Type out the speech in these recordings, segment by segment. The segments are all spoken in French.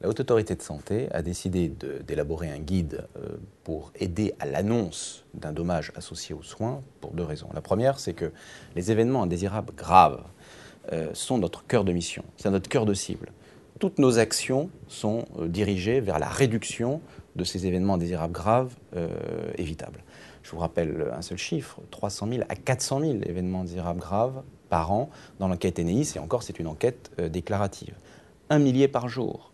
La Haute Autorité de Santé a décidé d'élaborer un guide euh, pour aider à l'annonce d'un dommage associé aux soins pour deux raisons. La première, c'est que les événements indésirables graves euh, sont notre cœur de mission, c'est notre cœur de cible. Toutes nos actions sont euh, dirigées vers la réduction de ces événements indésirables graves évitables. Je vous rappelle un seul chiffre, 300 000 à 400 000 événements indésirables graves par an dans l'enquête ENEIS, et encore c'est une enquête déclarative. Un millier par jour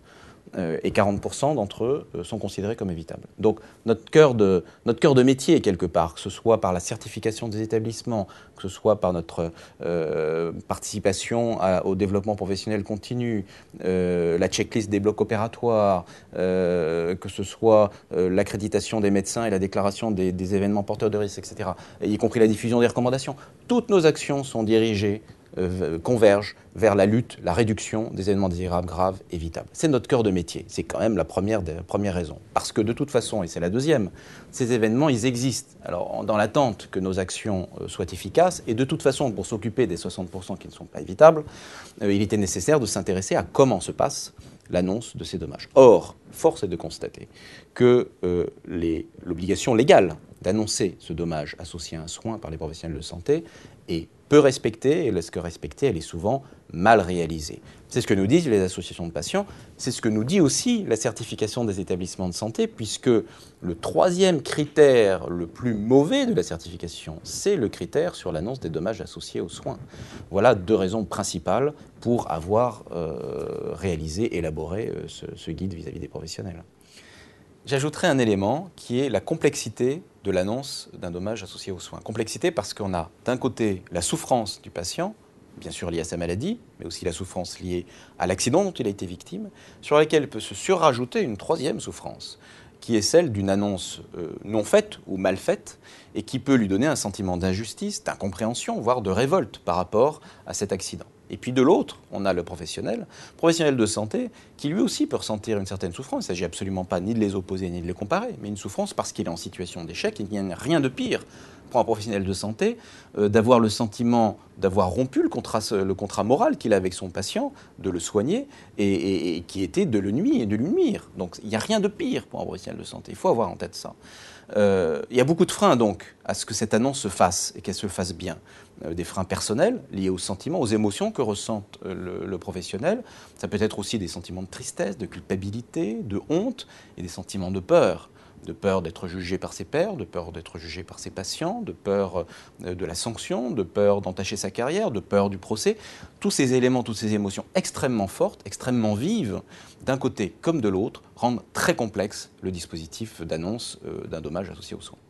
euh, et 40% d'entre eux euh, sont considérés comme évitables. Donc notre cœur, de, notre cœur métier, quelque part, que ce soit par la certification des établissements, que ce soit par notre euh, participation au développement professionnel continu, la checklist des blocs opératoires, que ce soit l'accréditation des médecins et la déclaration des, événements porteurs de risque, etc., y compris la diffusion des recommandations, toutes nos actions sont dirigées euh, convergent vers la lutte, la réduction des événements désirables graves évitables. C'est notre cœur de métier, c'est quand même la première, des, premières raison. Parce que de toute façon, et c'est la deuxième, ces événements, ils existent. Alors, dans l'attente que nos actions euh, soient efficaces, et de toute façon, pour s'occuper des 60% qui ne sont pas évitables, euh, il était nécessaire de s'intéresser à comment se passe l'annonce de ces dommages. Or, force est de constater que l'obligation légale d'annoncer ce dommage associé à un soin par les professionnels de santé est peu respectée et lorsque respectée, elle est souvent mal réalisée. C'est ce que nous disent les associations de patients, c'est ce que nous dit aussi la certification des établissements de santé, puisque le troisième critère le plus mauvais de la certification, c'est le critère sur l'annonce des dommages associés aux soins. Voilà deux raisons principales pour avoir euh, réalisé, élaboré euh, ce, guide vis à -vis des professionnels. J'ajouterai un élément qui est la complexité de l'annonce d'un dommage associé aux soins. Complexité parce qu'on a d'un côté la souffrance du patient, bien sûr liée à sa maladie, mais aussi la souffrance liée à l'accident dont il a été victime, sur laquelle peut se surajouter une troisième souffrance, qui est celle d'une annonce euh, non faite ou mal faite, et qui peut lui donner un sentiment d'injustice, d'incompréhension, voire de révolte par rapport à cet accident. Et puis de l'autre, on a le professionnel, professionnel de santé, qui lui aussi peut ressentir une certaine souffrance. Il ne s'agit absolument pas ni de les opposer ni de les comparer, mais une souffrance parce qu'il est en situation d'échec et qu'il n'y a rien de pire pour un professionnel de santé, euh, d'avoir le sentiment d'avoir rompu le contrat, moral qu'il a avec son patient, de le soigner, et, qui était de le nuire. De lui nuire. Donc il n'y a rien de pire pour un professionnel de santé, il faut avoir en tête ça. Euh, il y a beaucoup de freins donc à ce que cette annonce se fasse et qu'elle se fasse bien. Euh, des freins personnels liés aux sentiments, aux émotions que ressent le, professionnel. Ça peut être aussi des sentiments de tristesse, de culpabilité, de honte et des sentiments de peur de peur d'être jugé par ses pairs, de peur d'être jugé par ses patients, de peur euh, de la sanction, de peur d'entacher sa carrière, de peur du procès. Tous ces éléments, toutes ces émotions extrêmement fortes, extrêmement vives, d'un côté comme de l'autre, rendent très complexe le dispositif d'annonce euh, d'un dommage associé au soins.